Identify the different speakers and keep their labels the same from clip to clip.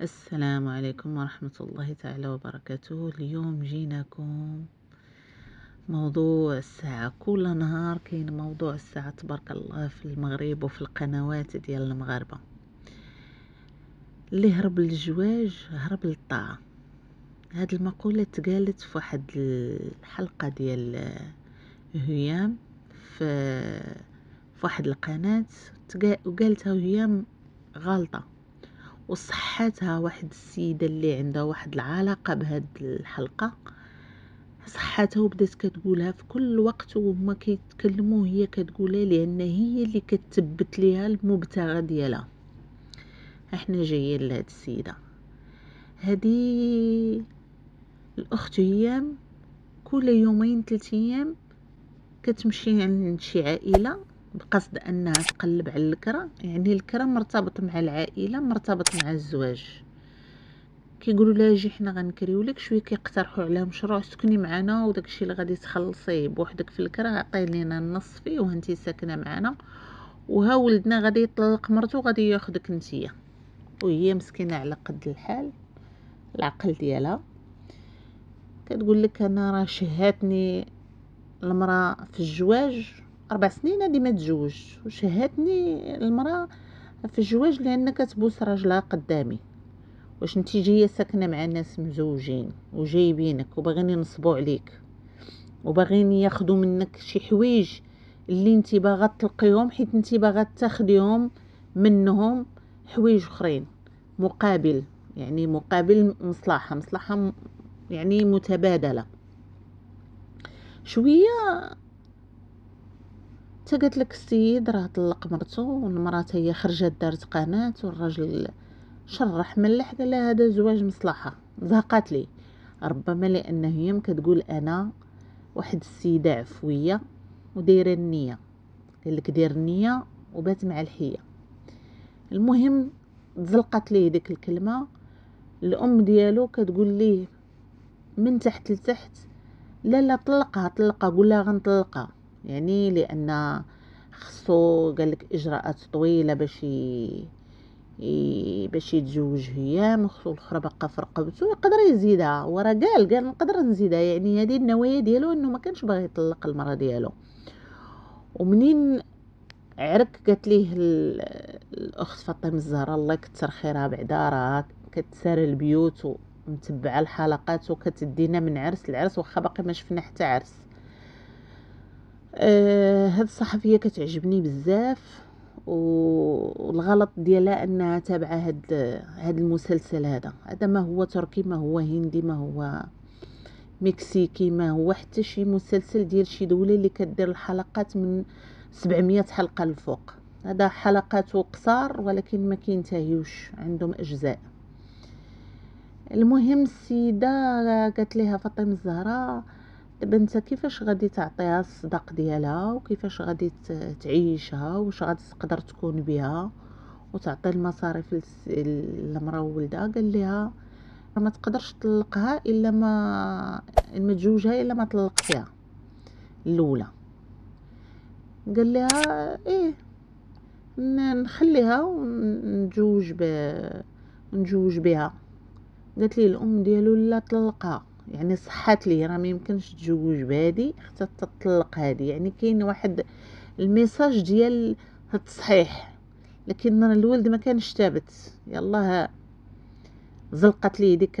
Speaker 1: السلام عليكم ورحمة الله تعالى وبركاته اليوم جيناكم موضوع الساعة كل نهار كاين موضوع الساعة تبارك الله في المغرب وفي القنوات ديال المغاربة اللي هرب للجواج هرب للطاعة هاد المقولة تقالت في واحد الحلقة ديال هيام في في واحد القناة وقالتها هيام غلطة وصحتها واحد السيده اللي عندها واحد العلاقه بهاد الحلقه صحتها وبدات كتقولها في كل وقت وهما كيتكلموا هي كتقولها لان هي اللي كتثبت ليها المبتغى ديالها احنا جايين لهاد السيده هادي الاخت هيام كل يومين ثلاث ايام كتمشي عند شي عائله بقصد انها تقلب على الكرة يعني الكرة مرتبط مع العائلة مرتبط مع الزواج كيقولوا لها جي حنا غنكريو لك شويه كيقترحوا عليها مشروع سكني معنا وداكشي اللي غادي تخلصيه بوحدك في الكره عطي لينا النص فيه وهنتي ساكنه معنا وها ولدنا غادي يطلق مرتو غادي ياخدك نتيا وهي مسكينه على قد الحال العقل ديالها كتقول لك انا راه شهاتني المراه في الزواج أربع سنين هادي ما تجوج وشهاتني المرأة في الزواج لأن كتبوس راجلها قدامي واش نتي جايه ساكنه مع ناس مزوجين وجايبينك وباغيين ينصبوا عليك وباغيين ياخذوا منك شي حوايج اللي انت باغا تلقيهم حيت انت باغا تاخديهم منهم حوايج اخرين مقابل يعني مقابل مصلحه مصلحه يعني متبادله شويه حتى قالت لك السيد راه طلق مرته والمراه هي خرجت دارت قناه والراجل شرح ملح قال لها هذا زواج مصلحه زهقات لي ربما لانه هي كتقول انا واحد السيده عفويه ودايره النيه قال لك دير النيه وبات مع الحيه المهم زلقت لي ديك الكلمه الام ديالو كتقول ليه من تحت لتحت لا لا طلقها طلقها قول لها غنطلقها يعني لان خصو لك اجراءات طويله باش باش يتزوج هي مخصو الاخرى باقا في رقبته يقدر يزيدها وراه قال قال نقدر نزيدها يعني هذه النوايا ديالو انه ما كانش باغي يطلق المراه ديالو ومنين عرك قالت ليه الاخت فاطمه الزهراء الله يكثر خيرها بعدا راه كتسار البيوت ومتبعه الحلقات وكتدينا من عرس لعرس واخا باقي ما شفنا حتى عرس آه هاد الصحفيه كتعجبني بزاف والغلط ديالها انها تابعه هاد هاد المسلسل هذا هذا ما هو تركي ما هو هندي ما هو مكسيكي ما هو حتى شي مسلسل ديال شي دوله اللي كدير الحلقات من 700 حلقه للفوق هذا حلقات قصار ولكن ما كينتهيوش عندهم اجزاء المهم السيده قالت لها فاطمه الزهراء دابا انت كيفاش غادي تعطيها الصداق ديالها وكيفاش غادي تعيشها واش غادي تقدر تكون بها وتعطي المصاريف للمراه وولدها قال لها ما تقدرش تطلقها الا ما يعني ما تزوجها الا ما طلقتيها الاولى قال لها ايه نخليها ونجوج ب نتزوج بها قالت لي الام ديالو لا طلقها يعني صحات ليه راه ما يمكنش تزوج بهادي حتى تطلق هادي يعني كاين واحد الميساج ديال التصحيح لكن الولد ما كانش ثابت يلاه زلقت لي ديك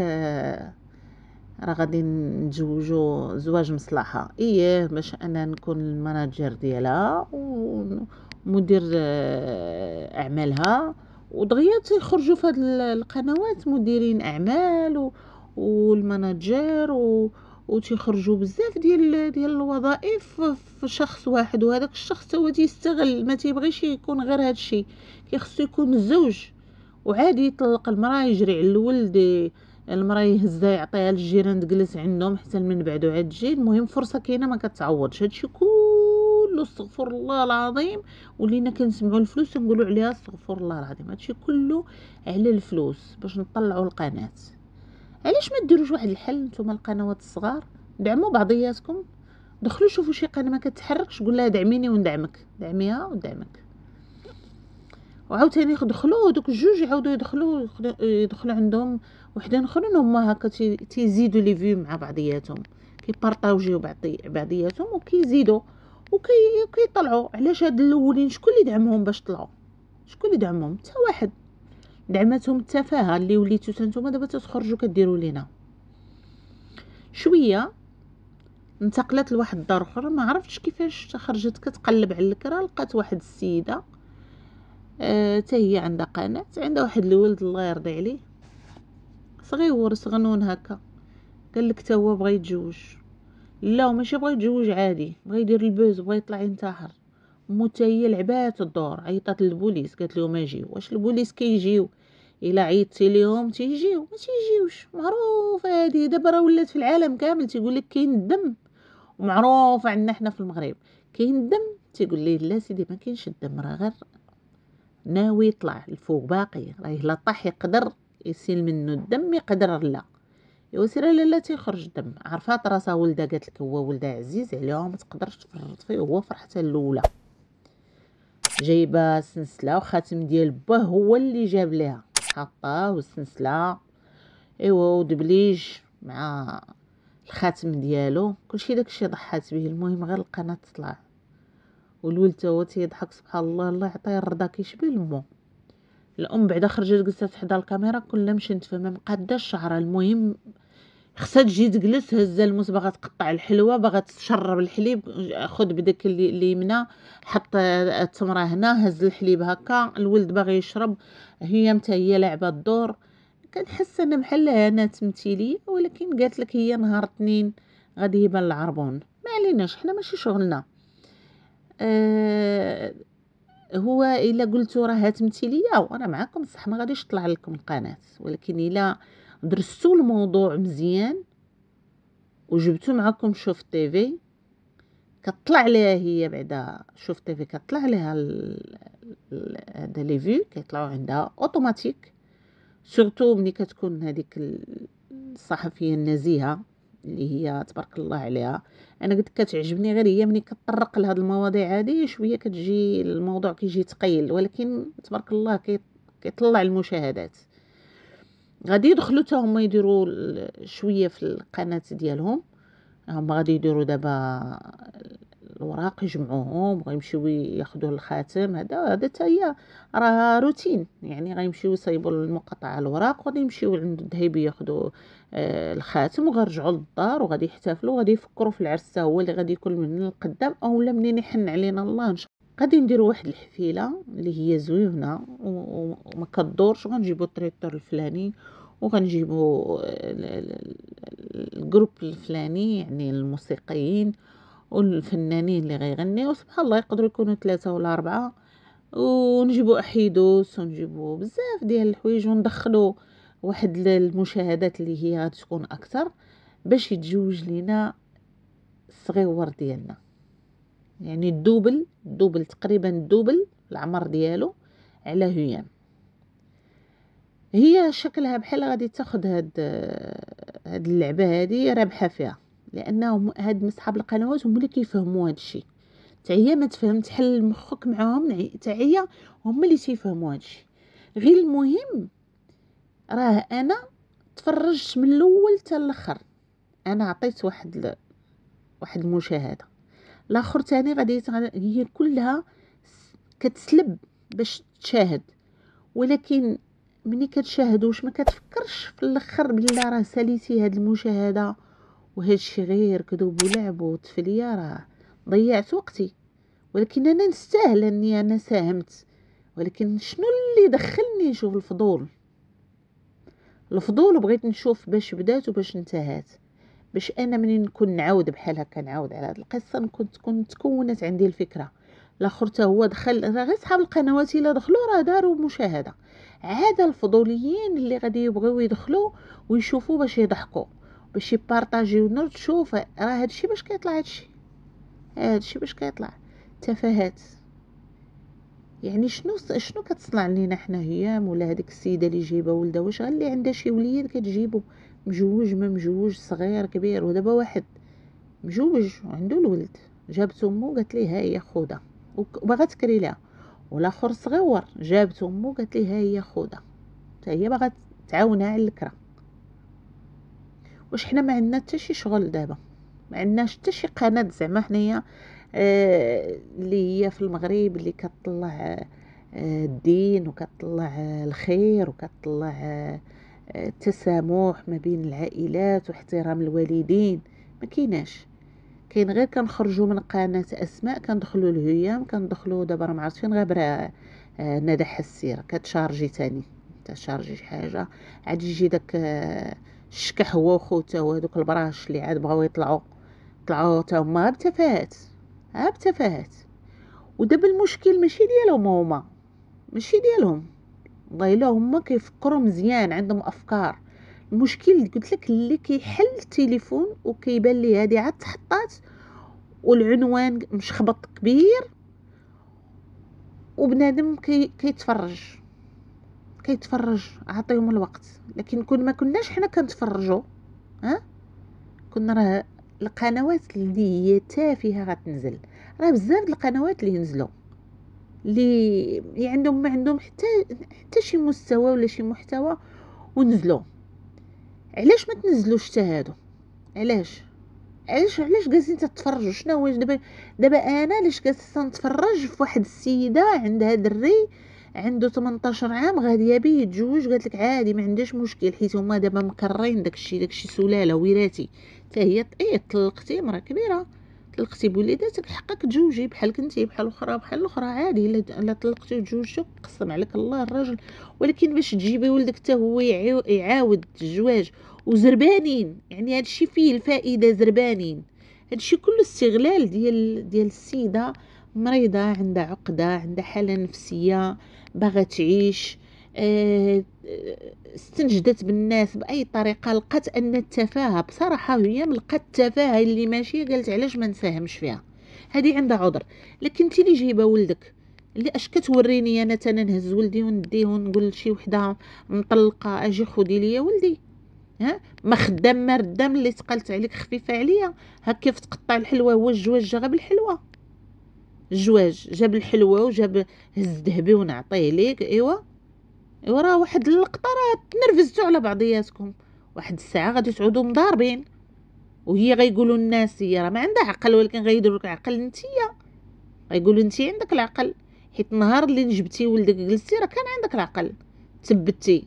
Speaker 1: راه غادي نتزوجوا زواج مصلحه ايه باش انا نكون المناجر ديالها ومدير آه، اعمالها ودغيا تيخرجوا في هاد القنوات مديرين اعمال و... والمناجير و... وتيخرجوا بزاف ديال ديال الوظائف في شخص واحد وهذاك الشخص هو تيستغل ما تيبغيش يكون غير هذا الشيء كيخصو يكون الزوج وعادي يطلق المراه يجري على الولد المراه يهزها يعطيها للجيران تجلس عندهم حتى من بعدو عاد تجي المهم فرصه كاينه ما كتعوضش هادشي كله استغفر الله العظيم ولينا كنسمعوا الفلوس نقولوا عليها استغفر الله العظيم هادشي كله على الفلوس باش نطلعوا القناه علاش ما ديروش واحد الحل نتوما القنوات الصغار دعموا بعضياتكم دخلوا شوفوا شي قناه ما كتحركش قول لها دعميني وندعمك دعميها وندعمك وعاوتاني دخلوا دوك الجوج يعاودوا يدخلوا يدخلوا عندهم وحدين اخرين هما هكا تيزيدوا لي فيو مع بعضياتهم كيبارطاجيو بعضياتهم وكيزيدوا وكيطلعوا علاش هاد الاولين شكون اللي دعمهم باش طلعوا شكون اللي دعمهم حتى واحد دعمتهم التفاهه اللي وليتو نتوما دابا تخرجوا كديروا لينا شويه انتقلت لواحد الدار اخرى ما عرفتش كيفاش خرجت كتقلب على الكرا لقات واحد السيده آه هي عندها قناه عندها واحد الولد الله يرضي عليه صغيور صغنون هكا قال لك تا هو بغى يتزوج لا ماشي بغى يتزوج عادي بغى يدير البوز بغى يطلع ينتحر مو هي لعبات الدور عيطات للبوليس قالت لهم اجيو واش البوليس كيجيو كي الا عيطتي ليهم تيجيو ما تيجيوش معروفه هذه دابا راه ولات في العالم كامل تيقول لك كاين الدم ومعروف عندنا حنا في المغرب كاين الدم تيقول لي لا سيدي ما كاينش الدم راه غير ناوي يطلع الفوق باقي راه الا طاح يقدر يسيل منه الدم يقدر لا ايوا سير لا تيخرج الدم عرفات راسها ولدها قالت لك هو ولدها عزيز عليها ما تقدرش تفرط فيه هو فرحتها الاولى جايبه سلسله وخاتم ديال باه هو اللي جاب ليها السحاقة والسنسلة ايوا ودبليج مع الخاتم ديالو كلشي داكشي ضحات به المهم غير القناة تطلع والولد تا هو تيضحك سبحان الله الله يعطيه الرضا كيشبه لمو الام بعدا خرجت جلست حدا الكاميرا كلها مشات فما مقاده الشعره المهم خصها تجي تجلس هزه الموس باغا تقطع الحلوه باغا تشرب الحليب خد بداك اليمنى حط آه، التمره هنا هز الحليب هكا الولد باغي يشرب هي متى هي لعبه الدور كنحس انا بحال انا تمثيليه ولكن قالت لك هي نهار اثنين غادي يبان العربون ما عليناش حنا ماشي شغلنا أه هو الا قلتو راها تمثيليه وانا معاكم صح ما غاديش طلع لكم القناه ولكن الا درستو الموضوع مزيان وجبتو معكم شوف في كطلع ليها هي بعدا شوف في كطلع ليها هذا لي فيو كيطلعو عندها اوتوماتيك سورتو ملي كتكون هذيك الصحفيه النزيهه اللي هي تبارك الله عليها انا قلت كتعجبني غير هي ملي كتطرق لهاد المواضيع هادي شويه كتجي الموضوع كيجي ثقيل ولكن تبارك الله كيطلع المشاهدات غادي يدخلوا حتى هما يديروا شويه في القناه ديالهم هما غادي يديروا دابا الوراق يجمعوهم وغيمشيو ياخذوا الخاتم هذا هذا حتى هي راه روتين يعني غيمشيو يصايبوا المقطع الوراق وغادي يمشيو عند الذهبي ياخذوا آه، الخاتم وغيرجعوا للدار وغادي يحتفلوا وغادي يفكروا في العرس هو اللي غادي يكون من القدام اولا منين يحن علينا الله ان شاء غادي نديرو واحد الحفيله اللي هي زويونه وما كدورش وغنجيبو التريكتور الفلاني وغنجيبو الجروب الفلاني يعني الموسيقيين والفنانين اللي غيغنيو سبحان الله يقدروا يكونوا ثلاثه ولا اربعه ونجيبو احيدوس ونجيبو بزاف ديال الحوايج وندخلو واحد المشاهدات اللي هي غتكون اكثر باش يتزوج لينا الصغيور ديالنا يعني الدوبل الدوبل تقريبا الدوبل العمر ديالو على هيام هي شكلها بحال غادي تاخد هاد هاد اللعبه هادي رابحه فيها لانهم هاد مصحاب القنوات هما اللي كيفهموا هاد الشيء تعيا ما تفهم تحل مخك معاهم تعيا هما اللي تيفهموا هاد الشيء غير المهم راه انا تفرجت من الاول حتى الاخر انا عطيت واحد ل... واحد المشاهده الاخر تاني غادي هي كلها كتسلب باش تشاهد ولكن ملي كتشاهد واش ما كتفكرش في الاخر بلي راه ساليتي هاد المشاهده وهذا الشيء غير كذوب ولعب وتفليه راه ضيعت وقتي ولكن انا نستاهل اني انا ساهمت ولكن شنو اللي دخلني نشوف الفضول الفضول بغيت نشوف باش بدات وباش انتهات باش انا منين نكون نعاود بحال هكا نعاود على هذه القصه نكون تكون تكونت عندي الفكره الاخر هو دخل راه غير صحاب القنوات الا دخلوا راه داروا مشاهده عاد الفضوليين اللي غادي يبغيو يدخلوا ويشوفوا باش يضحكوا باش يبارطاجيو نور تشوف راه هادشي باش كيطلع هادشي هادشي باش كيطلع تفاهات يعني شنو شنو كتصنع لينا حنا هي ولا هذيك السيده اللي جايبه ولدها واش غير اللي عندها شي وليد كتجيبو مجوج ما مجوج صغير كبير ودابا واحد مجوج عنده الولد جابت امه قالت ليه هاهي خوده وباغا تكري لها والاخر صغير جابت امه قالت ليه هاهي خوده حتى هي باغا تعاونها على الكره واش حنا ما عندنا حتى شي شغل دابا ما عندناش حتى شي قناه زعما حنايا آه، اللي هي في المغرب اللي كتطلع آه، الدين وكتطلع الخير وكتطلع آه، التسامح ما بين العائلات واحترام الوالدين ما كيناش كاين غير كنخرجوا من قناه اسماء كندخلوا لهيام كندخلوا دابا ما عرفتش فين غابره آه، ندى حسيره كتشارجي تاني تشارجي شي حاجه عاد يجي داك آه، الشكح هو وخوته وهذوك البراش اللي عاد بغاو يطلعوا طلعوا حتى هما بتفاهات ها آه، بتفاهات ودابا المشكل ماشي ديالهم هما ماشي ديالهم هما كيفكروا مزيان عندهم افكار المشكل قلت لك اللي كيحل التليفون وكيبان لي هذه عاد تحطات والعنوان مشخبط كبير وبنادم كي كيتفرج كيتفرج عطيهم الوقت لكن كون ما كناش حنا كنتفرجوا ها كنا راه القنوات اللي هي تافهه غتنزل راه بزاف القنوات اللي ينزلوا لي اللي يعني عندهم ما عندهم حتى حتى شي مستوى ولا شي محتوى ونزلو علاش ما تنزلوش حتى هادو علاش علاش علاش جالسين تتفرجوا شنو هو دابا دابا انا علاش جالسه نتفرج في واحد السيده عندها دري عنده 18 عام غاديه بيه يتزوج قالت لك عادي ما عندهاش مشكل حيت هما دابا مكرين داكشي داكشي سلاله وراثي حتى هي ايه طلقتي مرا كبيره طلقتي بوليداتك حقك تجوجي بحال كنتي بحال اخرى بحال اخرى عادي الا طلقتي وتزوجتي قسم عليك الله الراجل ولكن باش تجيبي ولدك حتى هو يعاود الزواج وزربانين يعني هادشي فيه الفائده زربانين هادشي كله استغلال ديال ديال السيده مريضه عندها عقده عندها حاله نفسيه باغا تعيش استنجدت بالناس باي طريقه لقات ان التفاهه بصراحه هي لقات التفاهه اللي ماشي قالت علاش ما نساهمش فيها هذه عندها عذر لكن انت اللي جايبه ولدك اللي اش كتوريني انا انا نهز ولدي ونديه ونقول لشي وحده مطلقه اجي خدي ليا ولدي ها ما خدام ما ردام اللي تقلت عليك خفيفه عليا هاك كيف تقطع الحلوه هو الجواج جا بالحلوه الجواج جاب الحلوه وجاب هز ذهبي ونعطيه ليك ايوا ورا واحد اللقطه راه تنرفزتو على بعضياتكم واحد الساعه غادي تعودوا مضاربين وهي غيقولوا الناس هي راه ما عندها عقل ولكن غيديروا لك عقل نتيا غيقولوا انت عندك العقل حيت النهار اللي نجبتي ولدك جلستي راه كان عندك العقل تبتي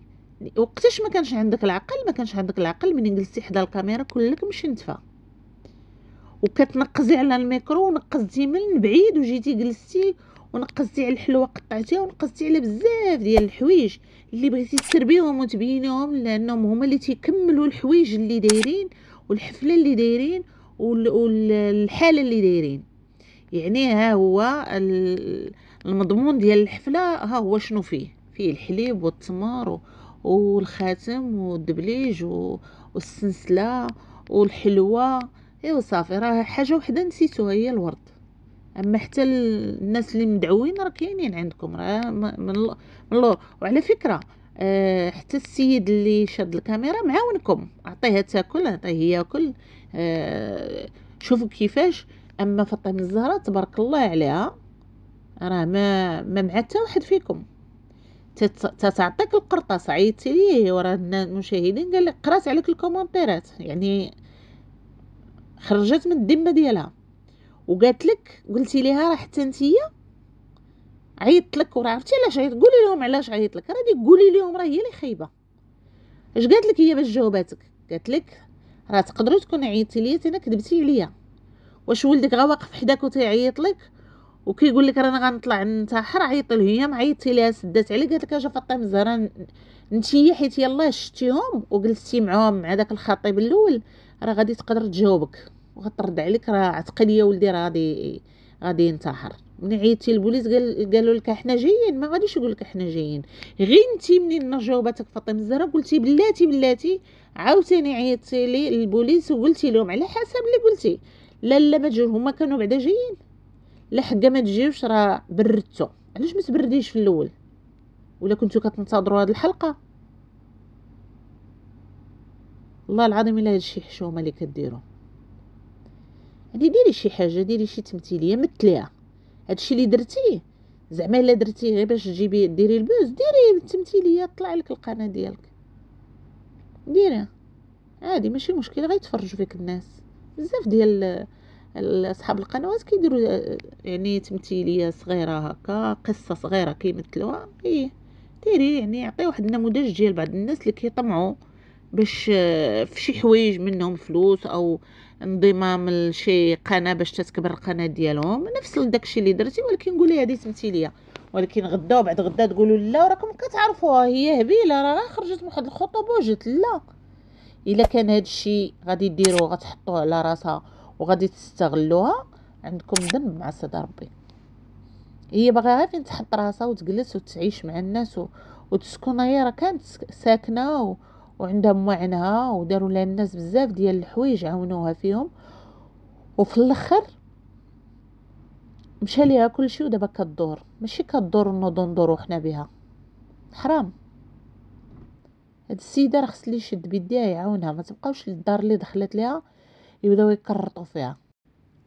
Speaker 1: وقتاش ما كانش عندك العقل ما كانش عندك العقل من جلستي حدا الكاميرا كلك مشنتفه وكتنقزي على الميكرو ونقزتي من بعيد وجيتي جلستي ونقزتي على الحلوه قطعتيها ونقزتي على بزاف ديال الحوايج اللي بغيتي تسربيهم وتبينيهم لانهم هما اللي تيكملوا الحوايج اللي دايرين والحفله اللي دايرين والحاله اللي دايرين يعني ها هو المضمون ديال الحفله ها هو شنو فيه فيه الحليب والتمر والخاتم والدبليج والسلسله والحلوه ايوا صافي راه حاجه وحده نسيتوها هي الورد اما حتى الناس اللي مدعوين راه كاينين عندكم راه من اللور وعلى فكره أه حتى السيد اللي شاد الكاميرا معاونكم اعطيها تاكل اعطيه ياكل أه شوفوا كيفاش اما فاطمه الزهراء تبارك الله عليها راه ما ما مع حتى واحد فيكم تتعطيك القرطه عيطتي ليه ورا المشاهدين قال لك قرات عليك الكومونتيرات يعني خرجت من الذمه ديالها وقالت لك قلتي ليها راه حتى نتيا عيطت لك وراه عرفتي علاش عيطت قولي لهم علاش عيطت لك راه قولي لهم راه هي اللي خايبه اش قالت لك هي باش جاوباتك قالت لك راه تقدروا تكون عيطتي ليا انا كذبتي عليا واش ولدك غا واقف حداك وتيعيط لك وكيقول لك رانا غنطلع ننتحر عيط له هي معيطتي ليها سدات عليك قالت لك اجا فاطمه الزهراء نتي حيت يلاه شتيهم وجلستي معاهم مع داك الخطيب الاول راه غادي تقدر تجاوبك وغترد عليك راه عتقلي يا ولدي راه غادي غادي ينتحر من عيطتي البوليس قال قالوا لك حنا جايين ما غاديش يقول لك حنا جايين غير انت منين جاوباتك فاطمه الزهراء قلتي بلاتي بلاتي عاوتاني عيطتي لي البوليس وقلتي لهم على حسب اللي قلتي لا لا ما جاو هما كانوا بعدا جايين لا حقا ما تجيوش راه بردتو علاش ما تبرديش في الاول ولا كنتو كتنتظروا هاد الحلقه الله العظيم الا هادشي حشومه اللي كديروه هادي ديري شي حاجه ديري شي تمثيليه مثليها هادشي اللي درتيه زعما الا درتيه غير باش تجيبي ديري البوز ديري التمثيليه طلع لك القناه ديالك ديريها عادي ماشي مشكل غيتفرجوا فيك الناس بزاف ديال اصحاب القنوات كيديروا يعني تمثيليه صغيره هكا قصه صغيره كيمثلوها ايه ديري يعني يعطي واحد النموذج ديال بعض الناس اللي كيطمعوا باش آه، في شي حوايج منهم فلوس او انضمام لشي قناه باش تتكبر القناه ديالهم نفس داكشي اللي درتي ولكن قولي هذه تمثيليه ولكن غدا وبعد غدا تقولوا لا راكم كتعرفوها هي هبيله راه خرجت من واحد الخطوه وجات لا الا كان هذا الشيء غادي ديروه غتحطوه على راسها وغادي تستغلوها عندكم ذنب مع صدى ربي هي باغا غير فين تحط راسها وتجلس وتعيش مع الناس و... وتسكن هي راه كانت ساكنه و... وعندهم معنى وداروا لها الناس بزاف ديال الحوايج عاونوها فيهم وفي الاخر مشى ليها كلشي ودابا كدور ماشي كدور نوضو ندورو حنا بها حرام هاد السيده راه خص اللي يشد بيديها يعاونها ما تبقاوش للدار اللي دخلت ليها يبداو يكرطوا فيها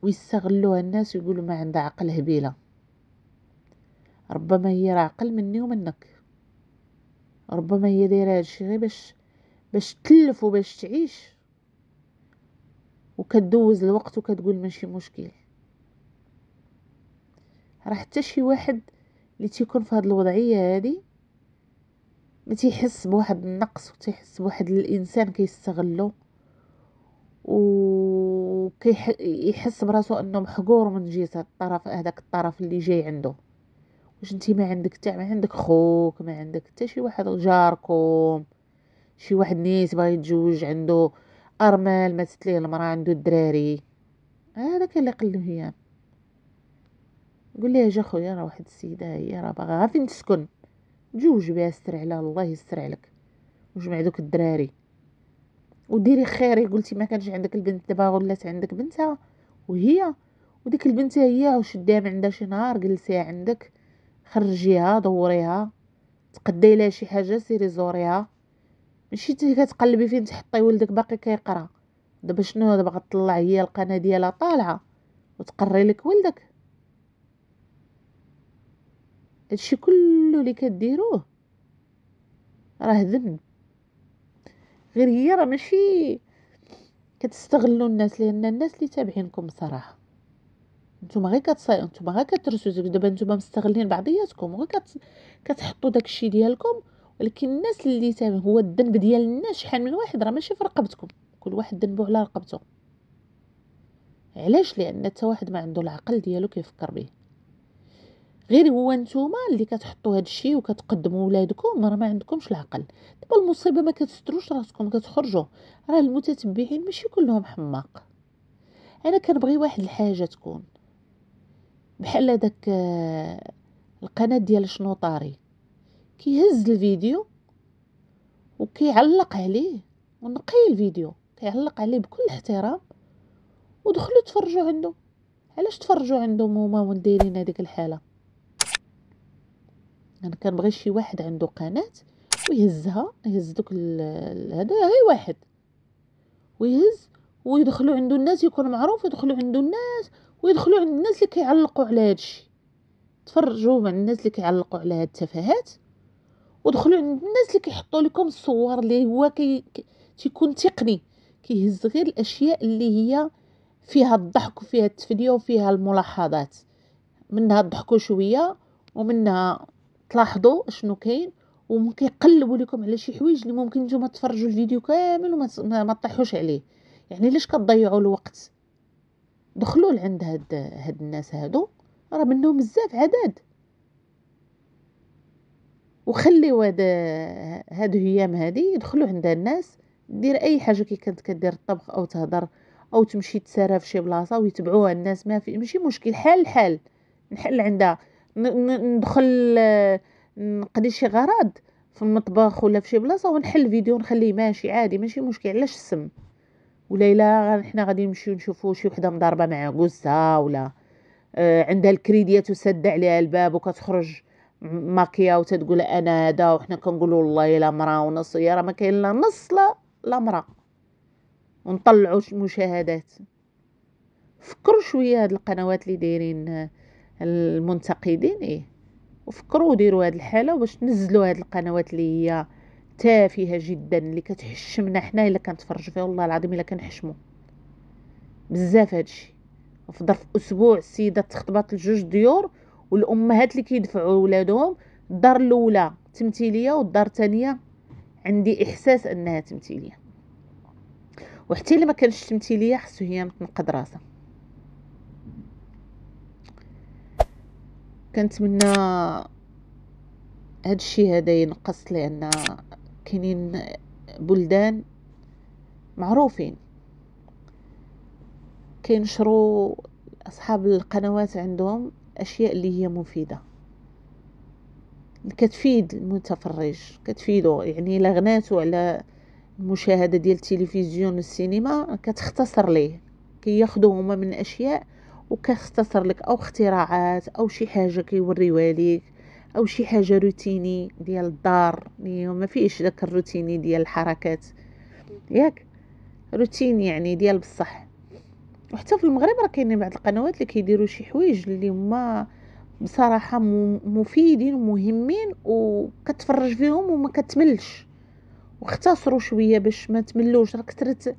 Speaker 1: ويستغلوها الناس ويقولوا ما عندها عقل هبيله ربما هي راه عقل مني ومنك ربما هي دايره هادشي غير باش باش تلف وباش تعيش وكتدوز الوقت وكتقول ماشي مشكل راه حتى شي واحد اللي تيكون في هذه الوضعيه هذه ما تيحس بواحد النقص وتيحس بواحد الانسان كيستغلو وكيحس براسو انه محقور من جهه الطرف هذاك الطرف اللي جاي عنده واش انت ما عندك تاع ما عندك خوك ما عندك حتى شي واحد جاركم شي واحد نيس باغي يتزوج عنده ارمال ماتت ليه المراه عنده الدراري كان اللي قال له هي قول لي اجي خويا راه واحد السيده هي راه باغا غير فين تسكن تزوج بها ستر على الله يستر عليك وجمع دوك الدراري وديري خيري قلتي ما كانش عندك البنت دابا ولات عندك بنتها وهي وديك البنت هي وشديها من عندها شي نهار جلسيها عندك خرجيها دوريها تقدي لها شي حاجه سيري زوريها ماشي انت كتقلبي فين تحطي ولدك باقي كيقرا دابا شنو دابا غتطلع هي القناه ديالها طالعه وتقري لك ولدك هادشي كله اللي كديروه راه ذنب غير هي راه ماشي كتستغلوا الناس لان الناس اللي تابعينكم صراحه نتوما غير كتصاي نتوما غير كترسوا دابا نتوما مستغلين بعضياتكم وغير كت... كتحطوا داكشي ديالكم لكن الناس اللي تابع هو الذنب ديال الناس شحال من واحد راه ماشي في رقبتكم كل واحد ذنبه على رقبته علاش لان حتى واحد ما عنده العقل ديالو كيفكر به غير هو نتوما اللي كتحطوا هذا الشيء وكتقدموا ولادكم راه ما عندكمش العقل دابا المصيبه ما كتستروش راسكم كتخرجوا راه المتتبعين ماشي كلهم حماق انا كنبغي واحد الحاجه تكون بحال داك آه، القناه ديال شنو طاري كيهز الفيديو وكيعلق عليه ونقي الفيديو كيعلق عليه بكل احترام ودخلوا تفرجوا عنده علاش تفرجوا عندهم موما ونديرين هذيك الحاله انا يعني كنبغي شي واحد عنده قناه ويهزها يهز دوك هذا غير واحد ويهز ويدخلوا عنده الناس يكون معروف يدخلوا عنده الناس ويدخلوا عند الناس اللي كيعلقوا على هادشي تفرجوا مع الناس اللي كيعلقوا على هاد التفاهات ودخلوا عند الناس اللي كيحطوا لكم الصور اللي هو كي تيكون تقني كيهز غير الاشياء اللي هي فيها الضحك وفيها التفنيه وفيها الملاحظات منها تضحكوا شويه ومنها تلاحظوا شنو كاين وممكن يقلبوا لكم على شي حوايج اللي ممكن نتوما تفرجوا الفيديو كامل وما ما تطيحوش عليه يعني ليش كتضيعوا الوقت دخلوا لعند هاد هاد الناس هادو راه منهم بزاف عدد وخليو هاد هاد هيام هادي يدخلوا عند الناس دير اي حاجه كي كانت كدير الطبخ او تهضر او تمشي تسارى في شي بلاصه ويتبعوها الناس ما في ماشي مشكل حال حال نحل عندها ندخل نقضي شي غرض في المطبخ ولا في شي بلاصه ونحل فيديو ونخليه ماشي عادي ماشي مشكل علاش السم ولا الا حنا غادي نمشيو نشوفو شي وحده مضاربه مع قصه ولا آه، عندها الكريديات وسد عليها الباب وكتخرج ماكيا وتتقول انا هذا وحنا كنقولوا والله الا مرا ونص يا راه ما كاين لا نص لا لا مرا ونطلعوا المشاهدات فكروا شويه هاد القنوات اللي دايرين المنتقدين ايه وفكروا ديروا هاد الحاله باش نزلوا هاد القنوات اللي هي تافهه جدا اللي كتحشمنا حنا الا كنتفرج فيها والله العظيم الا كنحشمو بزاف هادشي وفي ظرف اسبوع السيده تخطبات لجوج ديور والامهات اللي كيدفعوا ولادهم الدار الاولى تمثيليه والدار الثانيه عندي احساس انها تمثيليه وحتى اللي ما كانش تمثيليه حسو هي متنقد راسها كنتمنى هاد الشيء هذا ينقص لان كاينين بلدان معروفين كينشروا اصحاب القنوات عندهم الأشياء اللي هي مفيدة كتفيد المتفرج كتفيده يعني الا غناتو على المشاهده ديال التلفزيون والسينما كتختصر ليه كياخدو كي هما من اشياء وكيختصر لك او اختراعات او شي حاجه كيوريوها ليك او شي حاجه روتيني ديال الدار اللي يعني ما فيش داك الروتيني ديال الحركات ياك روتين يعني ديال بصح وحتى في المغرب راه كاينين بعض القنوات اللي كيديروا شي حوايج اللي هما بصراحه مفيدين ومهمين وكتفرج فيهم وما كتملش واختصروا شويه باش ما تملوش راه كثرت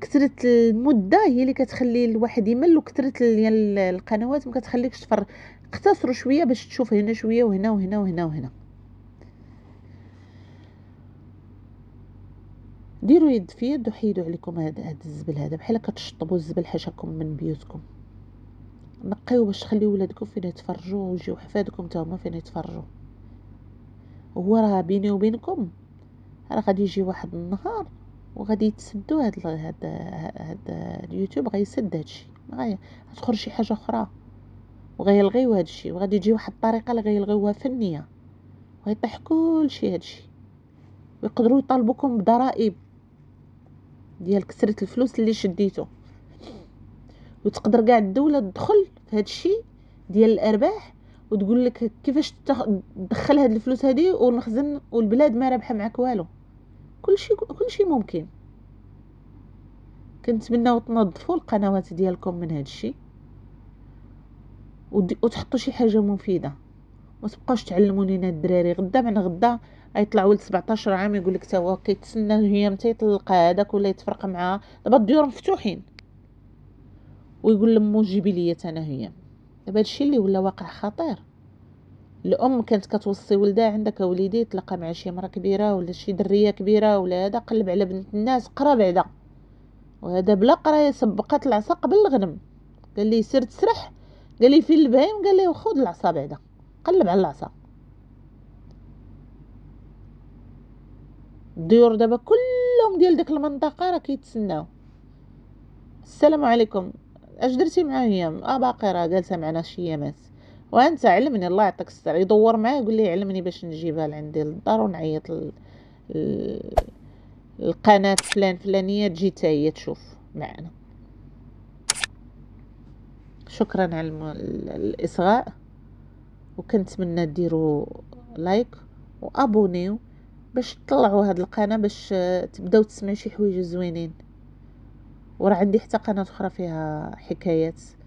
Speaker 1: كثرت المده هي اللي كتخلي الواحد يمل وكثرت القنوات ما كتخليكش تفرج اختصروا شويه باش تشوف هنا شويه وهنا وهنا وهنا وهنا, وهنا. ديروا يد في يد وحيدوا عليكم هذا الزبل هذا بحال كتشطبوا الزبل حاشاكم من بيوتكم نقيو باش تخليو ولادكم فين يتفرجوا ويجيو حفادكم تا هما فين يتفرجوا هو راه بيني وبينكم راه غادي يجي واحد النهار وغادي يتسدوا هاد هاد هاد اليوتيوب غيسد هادشي غاي غتخرج شي حاجه اخرى وغيلغيو هادشي وغادي يجي واحد الطريقه اللي غيلغيوها فنيه وغيطيح كلشي هادشي ويقدروا يطالبوكم بضرائب ديال كثره الفلوس اللي شديتو وتقدر كاع الدوله تدخل في هاد الشيء ديال الارباح وتقول لك كيفاش تدخل هاد الفلوس هادي ونخزن والبلاد ما رابحه معك والو كلشي كلشي ممكن كنتمناو تنظفوا القنوات ديالكم من هاد الشيء وتحطوا شي حاجه مفيده ما تبقاوش تعلموا لينا الدراري غدا بعد غدا يطلع ولد 17 عام يقول لك توا كيتسنى هي متى يطلق هذاك ولا يتفرق معاها دابا الديور مفتوحين ويقول لمو جيبي لي انا هي دابا هادشي اللي ولا واقع خطير الام كانت كتوصي ولدها عندك وليدي تلقى مع شي مرا كبيره ولا شي دريه كبيره ولا هذا قلب على بنت الناس قرا بعدا وهذا بلا قرايه سبقات العصا قبل الغنم قال لي سير تسرح قال لي فين البهيم قال لي خذ العصا بعدا قلب على العصا الديور دابا كلهم ديال ديك المنطقه راه كيتسناو السلام عليكم اش درتي معاه هي اه باقي راه جالسه معنا شي يامات وانت علمني الله يعطيك السر يدور معايا يقول لي علمني باش نجيبها لعندي للدار ونعيط ال... ال... القناه فلان فلانيه تجي حتى هي تشوف معنا شكرا على الم... الاصغاء وكنتمنى ديروا لايك وابونيو باش تطلعوا هاد القناه باش آه، تبداو تسمعوا شي حوايج زوينين وراه عندي حتى قناه اخرى فيها حكايات